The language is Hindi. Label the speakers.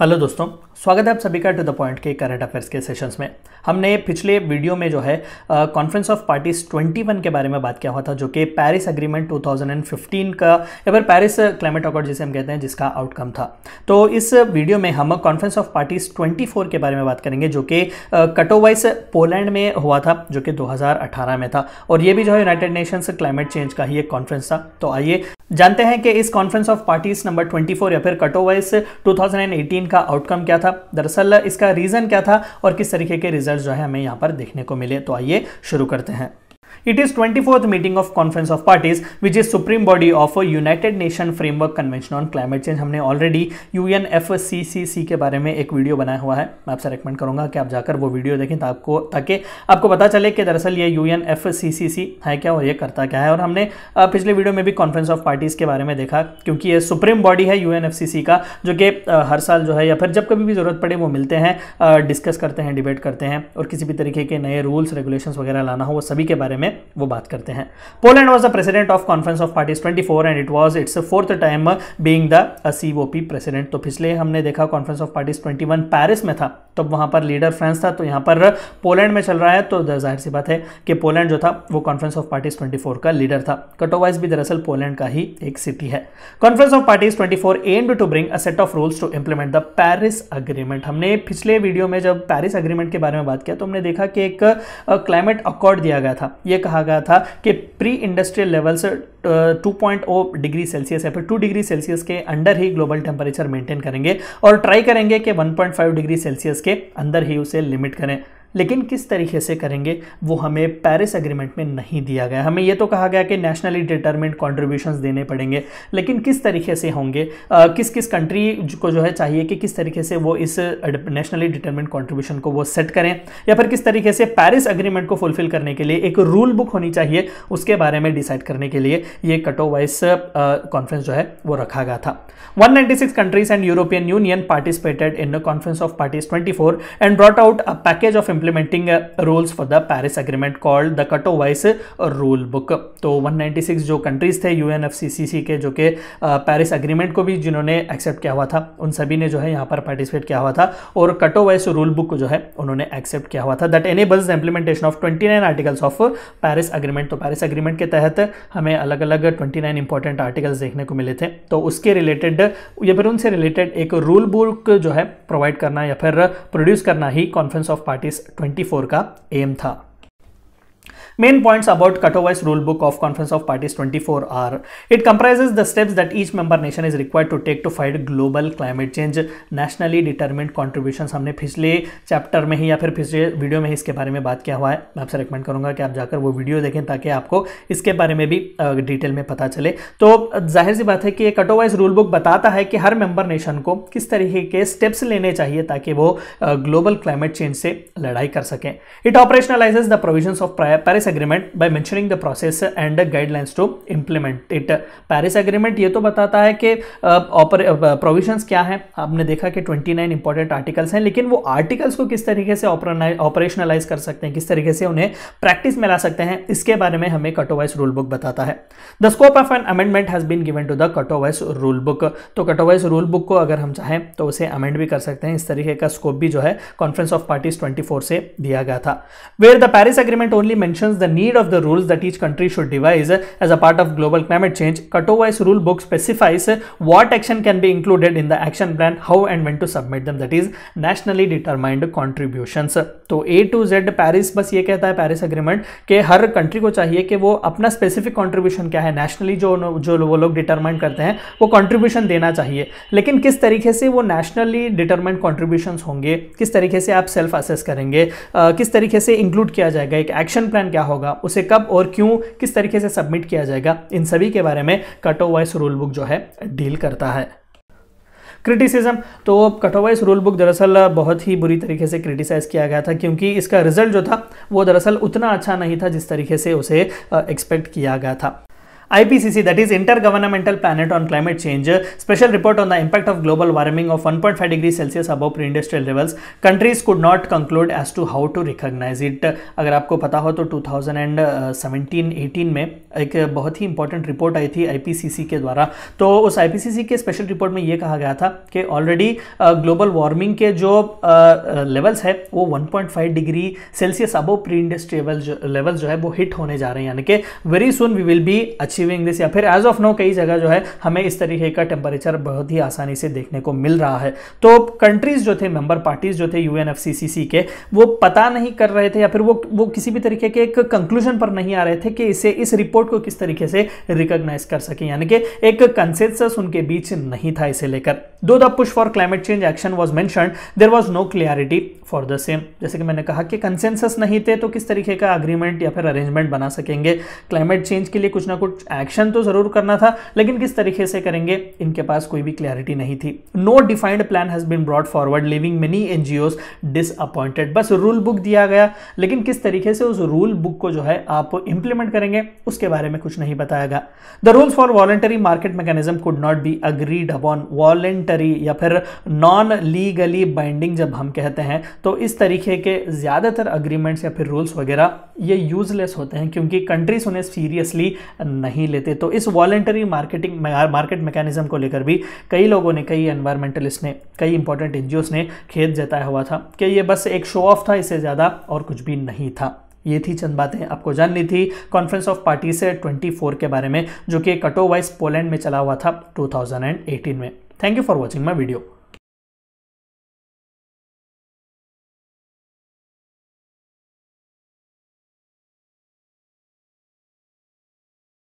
Speaker 1: हेलो दोस्तों स्वागत है आप सभी का टू द पॉइंट के करंट अफेयर्स के सेशंस में हमने पिछले वीडियो में जो है कॉन्फ्रेंस ऑफ पार्टीज 21 के बारे में बात किया हुआ था जो कि पेरिस एग्रीमेंट 2015 का या फिर पेरिस क्लाइमेट अकॉर्ड जिसे हम कहते हैं जिसका आउटकम था तो इस वीडियो में हम कॉन्फ्रेंस ऑफ पार्टीज 24 के बारे में बात करेंगे जो कि कटोवाइस पोलैंड में हुआ था जो कि दो में था और ये भी जो है यूनाइटेड नेशंस क्लाइमेट चेंज का ही एक कॉन्फ्रेंस था तो आइए जानते हैं कि इस कॉन्फ्रेंस ऑफ पार्टीज नंबर 24 या फिर कटोवाइस 2018 का आउटकम क्या था दरअसल इसका रीज़न क्या था और किस तरीके के रिजल्ट जो है हमें यहाँ पर देखने को मिले तो आइए शुरू करते हैं it is twenty fourth meeting of conference of parties which is supreme body of United nation framework convention on climate change हमने already U N F C C C के बारे में एक वीडियो बनाया हुआ है मैं आपसे रिकमेंड करूंगा कि आप जाकर वो वीडियो देखें तो आपको ताकि आपको पता चले कि दरअसल ये U N F C C C है क्या और ये करता क्या है और हमने पिछले वीडियो में भी कॉन्फ्रेंस ऑफ पार्टीज़ के बारे में देखा क्योंकि ये सुप्रीम बॉडी है U N F C C का जो कि हर साल जो है या फिर जब कभी भी ज़रूरत पड़े वो मिलते हैं डिस्कस करते हैं डिबेट करते हैं और किसी भी तरीके के नए रूल्स रेगुलेशन वगैरह लाना हो वो सभी के बारे में वो बात करते हैं Poland was the president of conference of parties 24 and it was its fourth time being the C O P president तो पिछले हमने देखा कॉन्फ्रेंस ऑफ पार्टीज 21 पेरिस में था तब तो वहाँ पर लीडर फ्रांस था तो यहां पर पोलैंड में चल रहा है तो जाहिर सी बात है कि पोलैंड जो था वो कॉन्फ्रेंस ऑफ पार्टीज 24 का लीडर था कटोवाइज भी दरअसल पोलैंड का ही एक सिटी है conference of parties 24 aimed to bring a set of rules to implement the Paris agreement हमने पिछले वीडियो में जब पेरिस अग्रीमेंट के बारे में बात किया तो हमने देखा कि एक क्लाइमेट uh, अकॉर्ड दिया गया था यह कहा गया था कि प्री इंडस्ट्रियल लेवल से two point o degree Celsius या फिर टू डिग्री सेल्सियस के अंडर ही ग्लोबल टेम्परेचर मेंटेन करेंगे और ट्राई करेंगे कि 1.5 डिग्री सेल्सियस के अंदर ही उसे लिमिट करें लेकिन किस तरीके से करेंगे वो हमें पेरिस एग्रीमेंट में नहीं दिया गया हमें ये तो कहा गया कि नेशनली डिटर्मेंट कॉन्ट्रीब्यूशन देने पड़ेंगे लेकिन किस तरीके से होंगे आ, किस किस कंट्री को जो है चाहिए कि किस तरीके से वो इस नेशनली डिटर्मेंट कॉन्ट्रीब्यूशन को वो सेट करें या फिर किस तरीके से पेरिस एग्रीमेंट को फुलफिल करने के लिए एक रूल बुक होनी चाहिए उसके बारे में डिसाइड करने के लिए ये कटो वाइस कॉन्फ्रेंस जो है वो रखा गया था 196 countries and European Union participated in the conference of parties 24 and brought out a package of rules for the Paris agreement called the Katowice rule book तो 196 जो कंट्रीज़ थे यू के जो कि पैरिस अग्रीमेंट को भी जिन्होंने एक्सेप्ट किया हुआ था उन सभी ने जो है यहाँ पर पार्टिसिपेट किया हुआ था और कटो वाइस रूल बुक को जो है उन्होंने एक्सेप्ट किया हुआ था that enables the implementation of twenty nine articles of Paris agreement तो पैरिस अग्रीमेंट के तहत हमें अलग अलग ट्वेंटी नाइन इंपॉर्टेंट आर्टिकल्स देखने को मिले थे तो उसके रिलेटेड या फिर उनसे रिलेटेड एक रूल बुक जो है प्रोवाइड करना या फिर प्रोड्यूस करना ही conference of parties twenty four का एम था Main points about Katowice Rulebook of Conference of Parties 24 are it comprises the steps that each member nation is required to take to fight global climate change nationally determined contributions हमने पिछले चैप्टर में ही या फिर पिछले वीडियो में ही इसके बारे में बात किया हुआ है मैं आपसे रिकमेंड करूंगा कि आप जाकर वो वीडियो देखें ताकि आपको इसके बारे में भी डिटेल में पता चले तो जाहिर सी बात है कि कटोवाइज रूल बुक बताता है कि हर मेंबर नेशन को किस तरीके के स्टेप्स लेने चाहिए ताकि वो ग्लोबल क्लाइमेट चेंज से लड़ाई कर सकें it operationalises the provision of Paris Paris agreement by mentioning the process and guidelines to implement it Paris agreement ये तो बताता है कि प्रोविजंस क्या है आपने देखा कि 29 नाइन इंपॉर्टेंट आर्टिकल्स हैं लेकिन वो आर्टिकल्स को किस तरीके से ऑपरेशनलाइज कर सकते हैं किस तरीके से उन्हें प्रैक्टिस में ला सकते हैं इसके बारे में हमें कटोवाइस रूल बुक बताता है the scope of an amendment has been given to the Katowice rule book तो कटोवाइस रूल बुक को अगर हम चाहें तो उसे अमेंड भी कर सकते हैं इस तरीके का स्कोप भी जो है कॉन्फ्रेंस ऑफ पार्टीज 24 से दिया गया था where the Paris agreement only मैं mentions the need of the rules that each country should devise as a part of global climate change, Katowice rule book specifies what action can be included in the action plan, how and when to submit them, that is nationally determined contributions. तो ए टू जेड पेरिस बस ये कहता है पेरिस एग्रीमेंट कि हर कंट्री को चाहिए कि वो अपना स्पेसिफिक कंट्रीब्यूशन क्या है नेशनली जो जो वो लोग डिटरमाइन करते हैं वो कंट्रीब्यूशन देना चाहिए लेकिन किस तरीके से वो नेशनली डिटरमाइंड कॉन्ट्रीब्यूशन होंगे किस तरीके से आप सेल्फ असेस करेंगे आ, किस तरीके से इंक्लूड किया जाएगा एक एक्शन प्लान क्या होगा उसे कब और क्यों किस तरीके से सबमिट किया जाएगा इन सभी के बारे में कटो वाइस रूल बुक जो है डील करता है क्रिटिसिज्म तो कटोवाइस रूल बुक दरअसल बहुत ही बुरी तरीके से क्रिटिसाइज़ किया गया था क्योंकि इसका रिजल्ट जो था वो दरअसल उतना अच्छा नहीं था जिस तरीके से उसे एक्सपेक्ट किया गया था IPCC, that is Intergovernmental Planet on Climate Change, special report on the impact of global warming of 1.5 degrees Celsius above pre-industrial levels, countries could not conclude as to how to recognize it. अगर आपको पता हो तो 2017-18 में एक बहुत ही इंपॉर्टेंट रिपोर्ट आई थी IPCC के द्वारा तो उस IPCC के स्पेशल रिपोर्ट में ये कहा गया था कि ऑलरेडी ग्लोबल वार्मिंग के जो लेवल्स है वो 1.5 degree Celsius above pre industrial levels जो है वो हिट होने जा रहे हैं यानी कि very soon we will be achieve achieving this या फिर एज ऑफ नो कई जगह जो है हमें इस तरीके का टेम्परेचर बहुत ही आसानी से देखने को मिल रहा है तो कंट्रीज जो थे मेंबर पार्टीज जो थे यू के वो पता नहीं कर रहे थे या फिर वो वो किसी भी तरीके के एक कंक्लूजन पर नहीं आ रहे थे कि इसे इस रिपोर्ट को किस तरीके से रिकोगनाइज कर सके यानी कि एक कंसेंसस उनके बीच नहीं था इसे लेकर though the push for climate change action was mention there was no clarity for the same जैसे कि मैंने कहा कि कंसेंसस नहीं थे तो किस तरीके का अग्रीमेंट या फिर अरेंजमेंट बना सकेंगे क्लाइमेट चेंज के लिए कुछ ना कुछ एक्शन तो ज़रूर करना था लेकिन किस तरीके से करेंगे इनके पास कोई भी क्लैरिटी नहीं थी no defined plan has been brought forward leaving many N G disappointed बस रूल बुक दिया गया लेकिन किस तरीके से उस रूल बुक को जो है आप इंप्लीमेंट करेंगे उसके बारे में कुछ नहीं बताया गया the rules for voluntary market mechanism could not be agreed upon voluntary या फिर नॉन लीगली बाइंडिंग जब हम कहते हैं तो इस तरीके के ज़्यादातर अग्रीमेंट्स या फिर रूल्स वगैरह ये यूज़लेस होते हैं क्योंकि कंट्रीज उन्हें सीरियसली नहीं लेते तो इस वॉलेंटरी मार्केटिंग मार्केट मैकेनिज्म को लेकर भी कई लोगों ने कई एनवायरमेंटलिस्ट ने कई इंपॉर्टेंट एन ने खेत जताया हुआ था कि ये बस एक शो ऑफ था इससे ज़्यादा और कुछ भी नहीं था ये थी चंद बातें आपको जाननी थी कॉन्फ्रेंस ऑफ पार्टी से 24 के बारे में जो कि कटो पोलैंड में चला हुआ था 2018 में thank you for watching my video